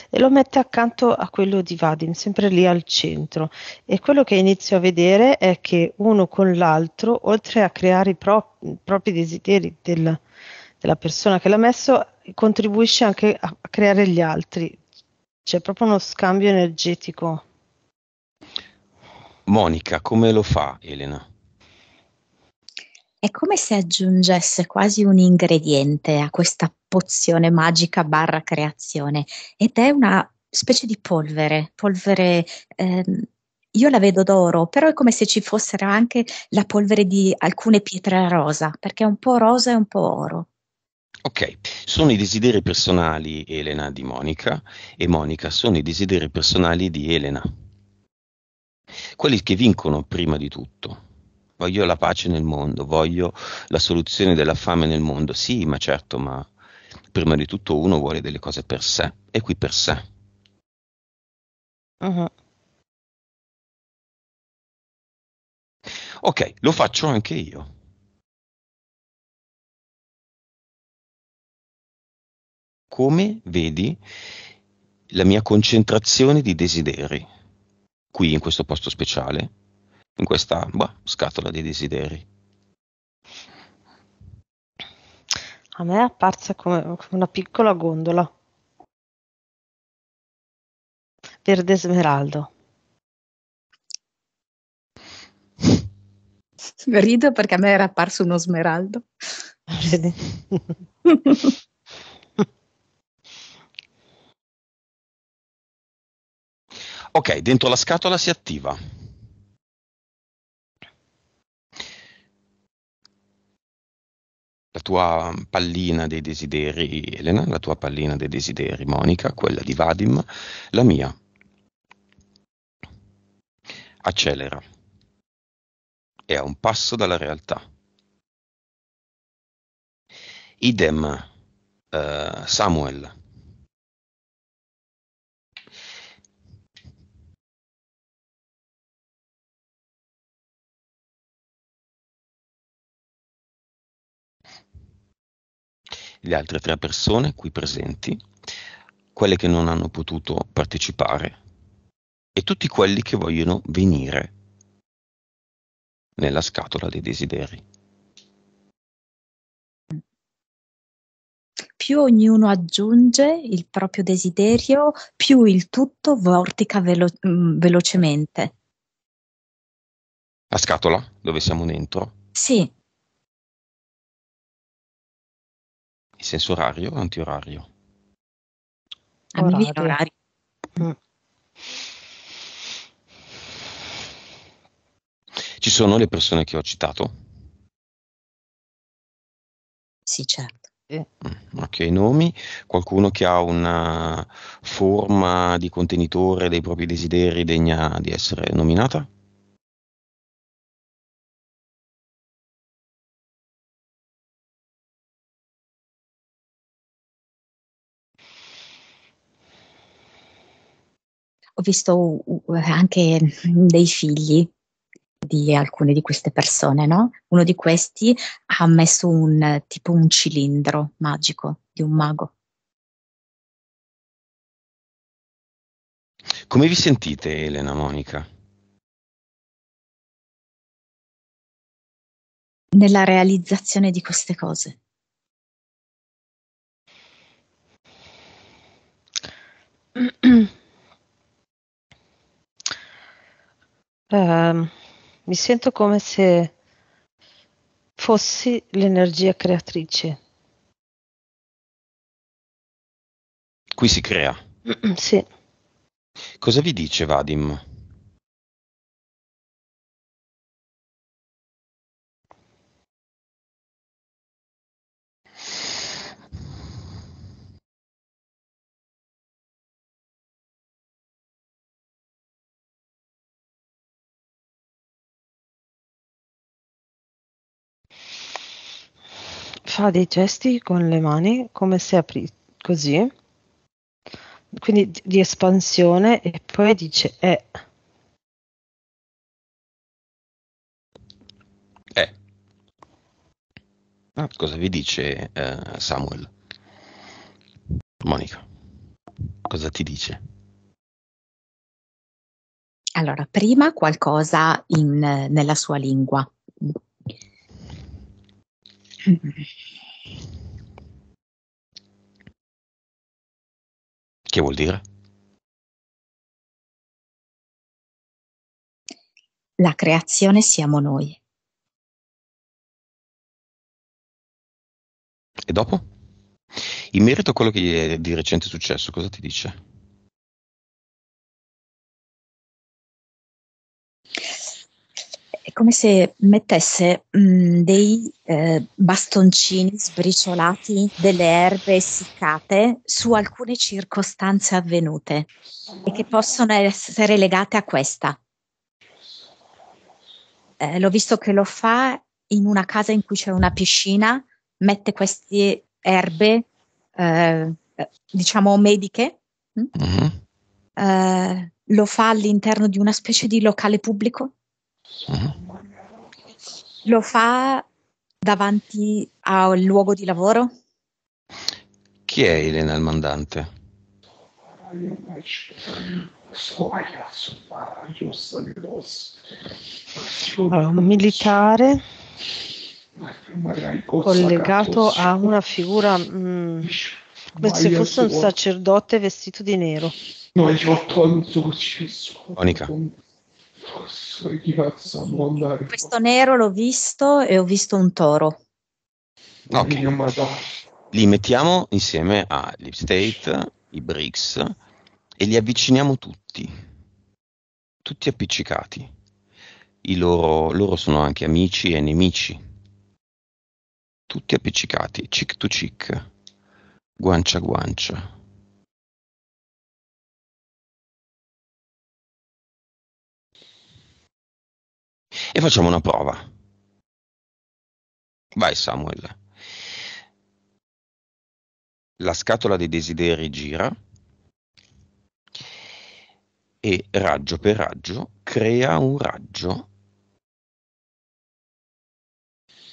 B: e lo mette accanto a quello di Vadim, sempre lì al centro. E quello che inizio a vedere è che uno con l'altro, oltre a creare i, pro- i propri desideri del, della persona che l'ha messo, contribuisce anche a, a creare gli altri. C'è proprio uno scambio energetico.
C: Monica, come lo fa Elena?
E: È come se aggiungesse quasi un ingrediente a questa pozione magica barra creazione ed è una specie di polvere, polvere ehm, io la vedo d'oro, però è come se ci fossero anche la polvere di alcune pietre rosa, perché è un po' rosa e un po' oro.
C: Ok, sono i desideri personali Elena di Monica e Monica sono i desideri personali di Elena. Quelli che vincono prima di tutto. Voglio la pace nel mondo, voglio la soluzione della fame nel mondo. Sì, ma certo, ma prima
A: di tutto uno vuole delle cose per sé, e qui per sé. Uh-huh. Ok, lo faccio anche io. come vedi la mia concentrazione di desideri
C: qui in questo posto speciale, in questa boh, scatola dei desideri.
D: A me è apparsa come una piccola gondola verde smeraldo. Rido perché a me era apparso uno smeraldo. (laughs)
A: Ok, dentro la scatola si attiva.
C: La tua pallina dei desideri, Elena, la tua pallina dei desideri, Monica, quella di Vadim, la mia.
A: Accelera. È a un passo dalla realtà. Idem, uh, Samuel le altre tre persone qui presenti, quelle che non hanno potuto partecipare e tutti quelli che vogliono venire nella scatola dei desideri. Più ognuno
E: aggiunge il proprio desiderio, più il tutto vortica velo-
A: mm, velocemente. La scatola dove siamo dentro? Sì. in senso orario o antiorario? A me viene orario. Mm.
C: Ci sono le persone che ho citato? Sì,
F: certo. Mm,
C: ok, nomi, qualcuno che ha una forma di contenitore dei propri desideri
A: degna di essere nominata? ho visto
E: anche mm, dei figli di alcune di queste persone, no? Uno di questi ha messo un tipo un cilindro magico di un mago.
A: Come vi sentite, Elena Monica? Nella realizzazione di queste cose.
D: (clears throat) Ehm, mi sento come se fossi l'energia creatrice. Qui si crea. (clears throat) Sì.
A: Cosa vi dice Vadim?
B: fa dei gesti con le mani come se apri
D: così, quindi di, di espansione e poi dice eh.
A: Eh. Ah, cosa vi dice uh, Samuel?
C: Monica, cosa ti dice?
E: Allora, prima qualcosa in, nella sua lingua,
A: che vuol dire? La creazione siamo noi. E dopo? In merito a quello che è di recente successo, cosa ti dice? è come se mettesse mh,
E: mm, dei eh, bastoncini sbriciolati, delle erbe essiccate su alcune circostanze avvenute e che possono essere legate a questa. Eh, l'ho visto che lo fa in una casa in cui c'è una piscina, mette queste erbe, eh, diciamo, mediche. Mm? Mm-hmm. Eh, lo fa all'interno di una specie di locale pubblico lo fa davanti al luogo di lavoro?
C: Chi è Elena il mandante?
B: Allora, un militare
E: collegato
B: a una figura mh, mm,
F: come se fosse un
B: sacerdote vestito di nero.
C: Monica.
B: Questo nero l'ho visto
E: e ho visto un toro.
B: Ok.
C: Li mettiamo insieme a Lipstate, i Bricks e li avviciniamo tutti, tutti appiccicati. Loro, loro, sono anche amici e nemici,
A: tutti appiccicati, chick to chick, guancia a guancia. E facciamo una prova. Vai Samuel. La
C: scatola dei desideri gira e raggio per raggio crea un raggio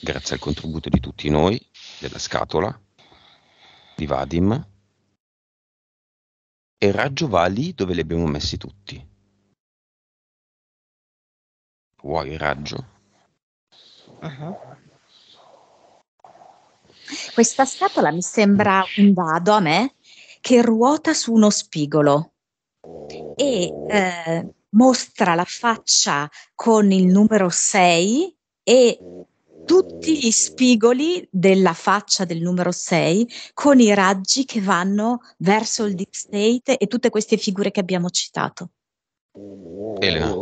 C: grazie al contributo di tutti noi della scatola di Vadim
A: e il raggio va lì dove li abbiamo messi tutti vuoi, raggio.
E: Uh-huh. Questa scatola mi sembra un dado a me che ruota su uno spigolo e oh. eh, mostra la faccia con il numero 6 e tutti gli spigoli della faccia del numero 6 con i raggi che vanno verso il deep state e tutte queste figure che abbiamo citato.
F: Elena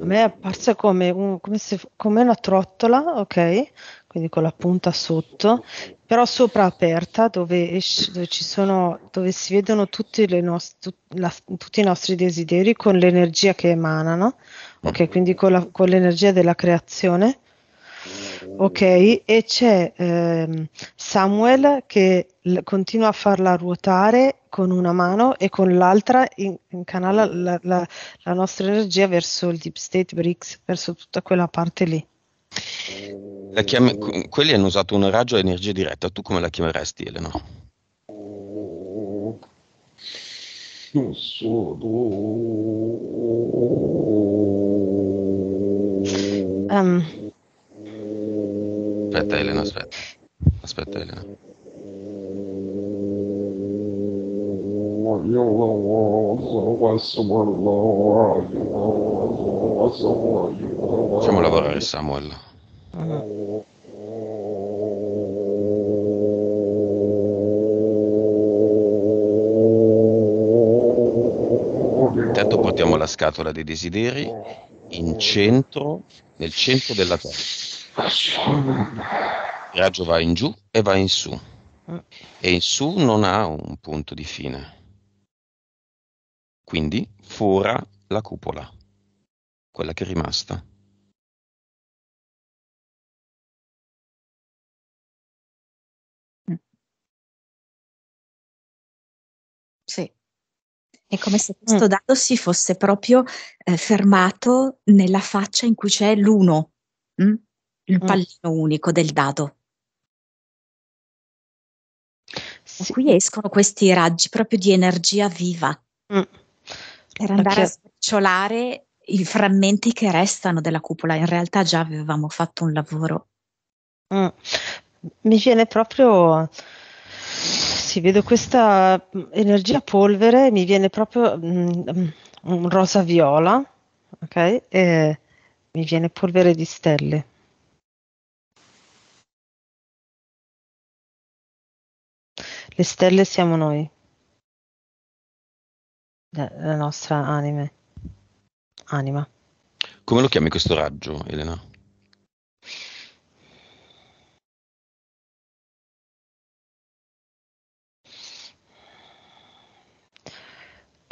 B: a me è apparsa come, un, come, se, come una trottola, ok? Quindi con la punta sotto, però sopra aperta dove, esce, dove ci sono, dove si vedono tutti, nost- tut, la, tutti, i nostri desideri con l'energia che emanano, ok? Quindi con, la, con l'energia della creazione. Ok, e c'è ehm, Samuel che l- continua a farla ruotare con una mano e con l'altra in, incanala mm. la, la, la, nostra energia verso il deep state bricks, verso tutta quella parte lì.
C: Chiam- quelli hanno usato un raggio a energia diretta, tu come la chiameresti Elena? Non so. Um. Aspetta Elena, aspetta. Aspetta Elena. Facciamo lavorare Samuel. Intanto portiamo la scatola dei desideri in centro, nel centro della terra. Il raggio va in giù e va in su. E in su non ha un punto di fine.
A: Quindi fora la cupola, quella che è rimasta. Sì. È come se
E: questo mm. dado si fosse proprio eh, fermato nella faccia in cui c'è l'uno, mh? Mm? il mm. pallino mm. unico del dado. Sì. qui escono questi raggi proprio di energia viva. Mm per andare a sbriciolare i frammenti che restano della cupola. In realtà
B: già avevamo fatto un lavoro. Mm. Mi viene proprio sì, vedo questa energia polvere, mi viene proprio mm,
D: mm un rosa viola, ok? E mi viene polvere di stelle. Le stelle siamo noi della nostra anime. anima.
C: Come lo chiami questo raggio, Elena?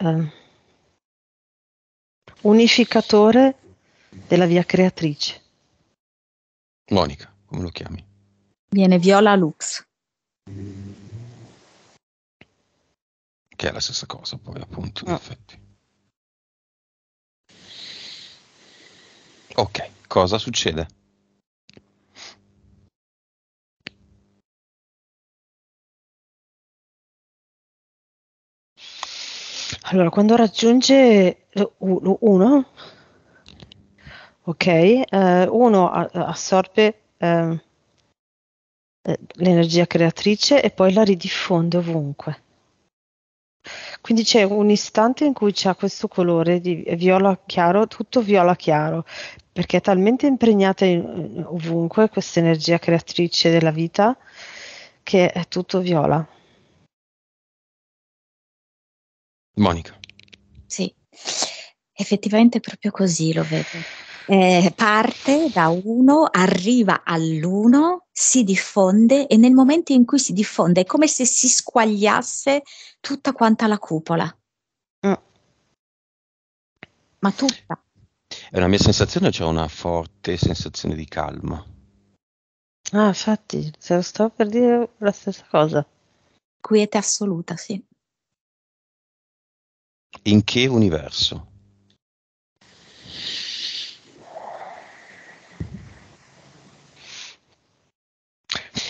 D: Um, unificatore della via creatrice.
A: Monica, come lo chiami?
D: Viene Viola Lux
A: che è la stessa cosa poi appunto in ah. effetti. Ok, cosa succede?
D: Allora, quando raggiunge uno, ok, eh,
B: uno assorbe ehm, eh, l'energia creatrice e poi la ridiffonde ovunque. Quindi c'è un istante in cui c'è questo colore di viola chiaro, tutto viola chiaro, perché è talmente impregnata in, eh, ovunque questa energia creatrice della vita che è
D: tutto viola. Monica. Sì, effettivamente è proprio così lo vedo eh, parte
E: da uno, arriva all'uno, si diffonde e nel momento in cui si diffonde è come se si squagliasse tutta quanta la cupola. Mm.
D: Ma tutta.
C: È una mia sensazione, c'è cioè una forte sensazione di calma.
D: Ah, infatti, se lo stavo per dire la stessa cosa. Quiete assoluta, sì.
C: In che universo?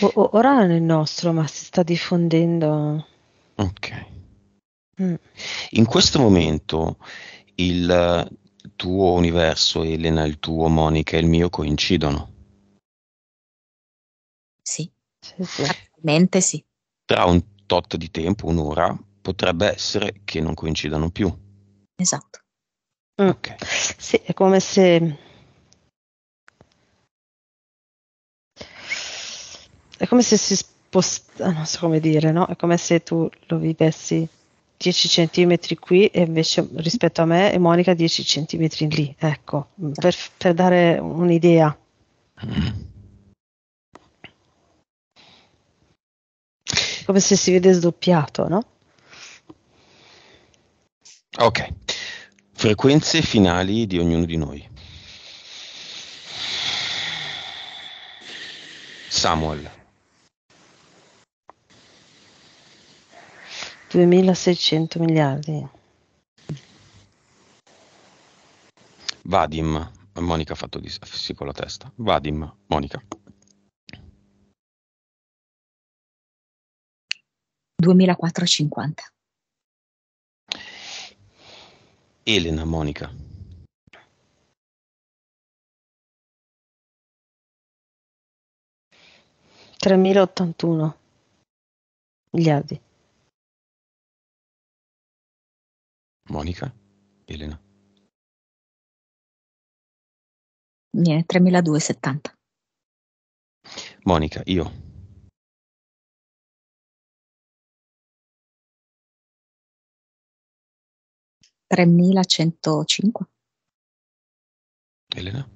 B: O- o- ora è nel nostro, ma si sta diffondendo.
C: Ok. Mm. In questo momento il tuo universo, Elena, il tuo Monica e il mio coincidono.
E: Sì, sì, sì. sì.
C: Tra un tot di tempo, un'ora, potrebbe essere che non coincidano più.
D: Esatto. Mm. Ok. Sì, è come se è come se si sposta, ah,
B: non so come dire, no? È come se tu lo vivessi 10 centimetri qui e invece rispetto a me e Monica 10 centimetri lì, ecco, per, per dare un'idea. Come se si vede sdoppiato, no?
C: Ok, frequenze finali di ognuno di noi. Samuel.
B: 2600 miliardi.
C: Vadim, Monica ha fatto di sì con la
A: testa. Vadim, Monica. 2450. Elena Monica. 3081 miliardi. Monica? Elena? Viene 3270. Monica, io.
D: Tremilacentocinque. Elena?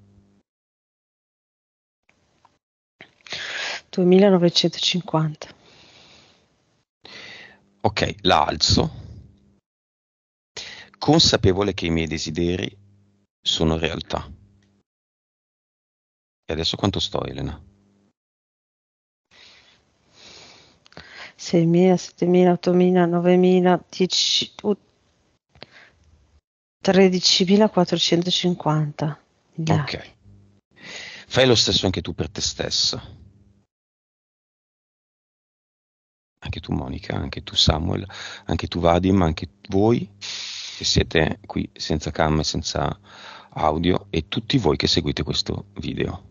D: 2950.
A: Ok, la alzo
C: consapevole che i miei desideri sono realtà. E adesso quanto sto, Elena?
B: 6.000, 7.000, 8.000, 9.000, 10,
D: 13.450.
C: Yeah. Ok. Fai lo stesso anche tu per te stessa. Anche tu Monica, anche tu Samuel, anche tu Vadim, anche voi che siete qui senza cam e senza audio e tutti voi che seguite questo video.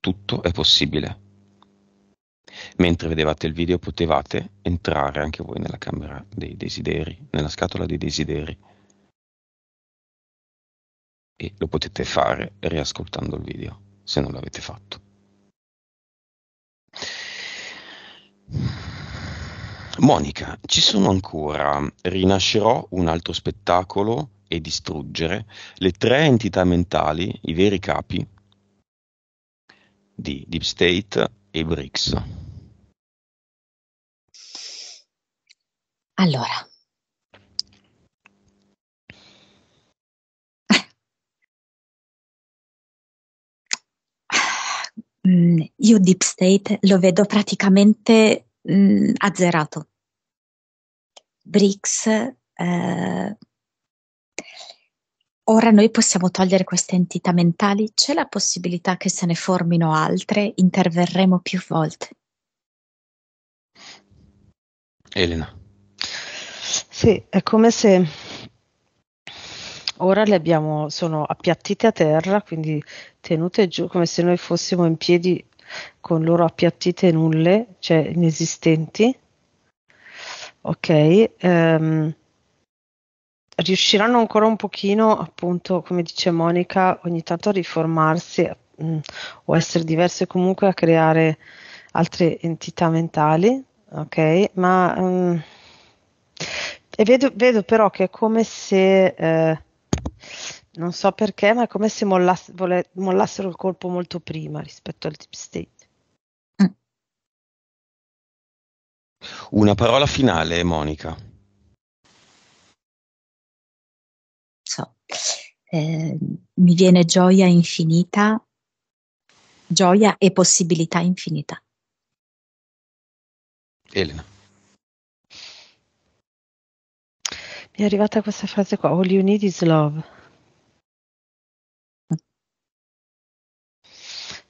C: Tutto è possibile. Mentre vedevate il video potevate entrare anche voi nella camera dei desideri, nella scatola dei
A: desideri. E lo potete fare riascoltando il video, se non l'avete fatto.
C: Monica, ci sono ancora Rinascerò un altro spettacolo e distruggere le tre entità mentali, i veri capi di Deep State e BRICS.
A: Allora. (laughs) Mm, io Deep State lo vedo praticamente
E: mh, mm, azzerato. BRICS, eh, ora noi possiamo togliere queste entità mentali, c'è la possibilità che se ne formino altre, interverremo più volte.
C: Elena.
B: Sì, è come se ora le abbiamo, sono appiattite a terra, quindi tenute giù come se noi fossimo in piedi con loro appiattite nulle, cioè inesistenti. Ok, um, riusciranno ancora un pochino, appunto, come dice Monica, ogni tanto a riformarsi mh, mm, o essere diverse comunque a creare altre entità mentali, ok? Ma um, vedo, vedo, però che è come se eh, non so perché, ma è come se mollass- vole-
D: mollassero il colpo molto prima rispetto al deep state. Mm.
C: Una parola finale, Monica.
A: So. Eh, mi viene gioia infinita, gioia e possibilità infinita. Elena.
D: Mi è arrivata questa frase qua, all you need is love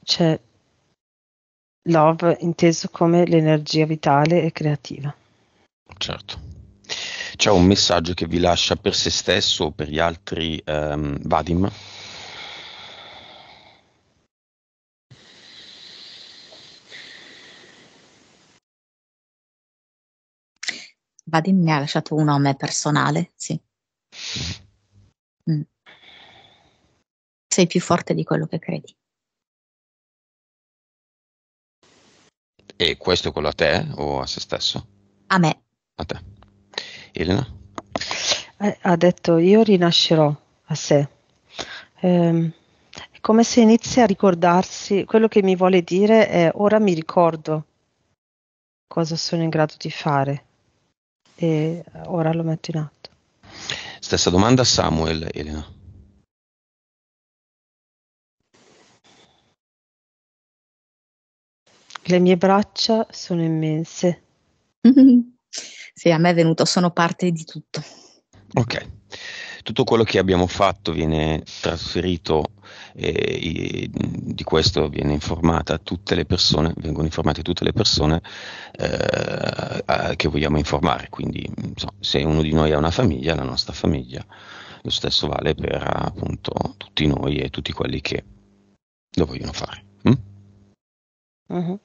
D: c'è love inteso come l'energia
B: vitale e creativa.
C: Certo. C'è un messaggio che vi lascia per se stesso o per gli altri, um, Vadim?
E: Vadim mi ha lasciato uno a me personale, sì.
A: Mm-hmm. Mm. Sei più forte di quello che credi. E questo è quello a te o a se stesso?
B: A me. A te. Elena? Eh, ha detto io rinascerò a sé. Ehm, è come se inizia a ricordarsi, quello che mi vuole dire è ora mi ricordo
D: cosa sono in grado di fare e ora lo metto in atto.
A: Stessa domanda a Samuel, Elena.
D: Le mie braccia sono immense. (laughs) sì, a me è venuto, sono parte di tutto.
C: Ok, tutto quello che abbiamo fatto viene trasferito e eh, di questo viene informata tutte le persone, vengono informate tutte le persone eh, che vogliamo informare, quindi insomma, se uno di noi ha una famiglia, la nostra famiglia, lo stesso vale per appunto tutti noi e tutti quelli che lo vogliono fare. Mm? Uh-huh.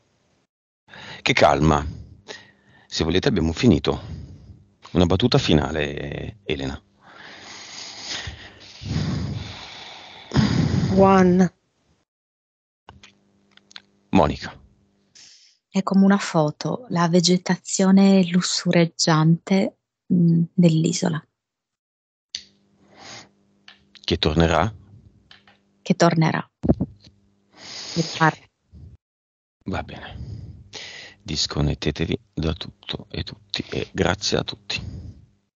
C: Che calma. Se volete abbiamo finito. Una battuta finale, Elena. One. Monica.
B: È come una foto,
E: la vegetazione lussureggiante mm, dell'isola.
C: Che tornerà?
E: Che tornerà.
C: Va bene. Disconnettetevi da tutto e tutti e grazie a tutti.